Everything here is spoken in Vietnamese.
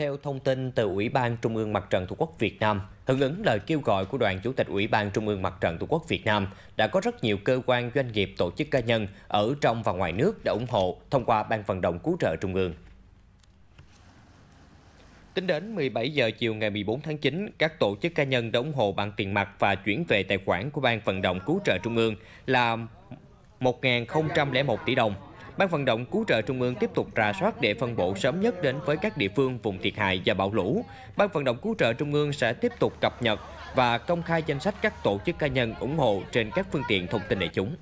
Theo thông tin từ Ủy ban Trung ương Mặt trận Tổ quốc Việt Nam, hưởng ứng lời kêu gọi của đoàn Chủ tịch Ủy ban Trung ương Mặt trận Tổ quốc Việt Nam, đã có rất nhiều cơ quan, doanh nghiệp, tổ chức cá nhân ở trong và ngoài nước đã ủng hộ thông qua Ban vận động cứu trợ Trung ương. Tính đến 17 giờ chiều ngày 14 tháng 9, các tổ chức cá nhân đã ủng hộ bằng tiền mặt và chuyển về tài khoản của Ban vận động cứu trợ Trung ương là 1.001 tỷ đồng, Ban vận động cứu trợ Trung ương tiếp tục rà soát để phân bổ sớm nhất đến với các địa phương vùng thiệt hại do bão lũ. Ban vận động cứu trợ Trung ương sẽ tiếp tục cập nhật và công khai danh sách các tổ chức cá nhân ủng hộ trên các phương tiện thông tin đại chúng.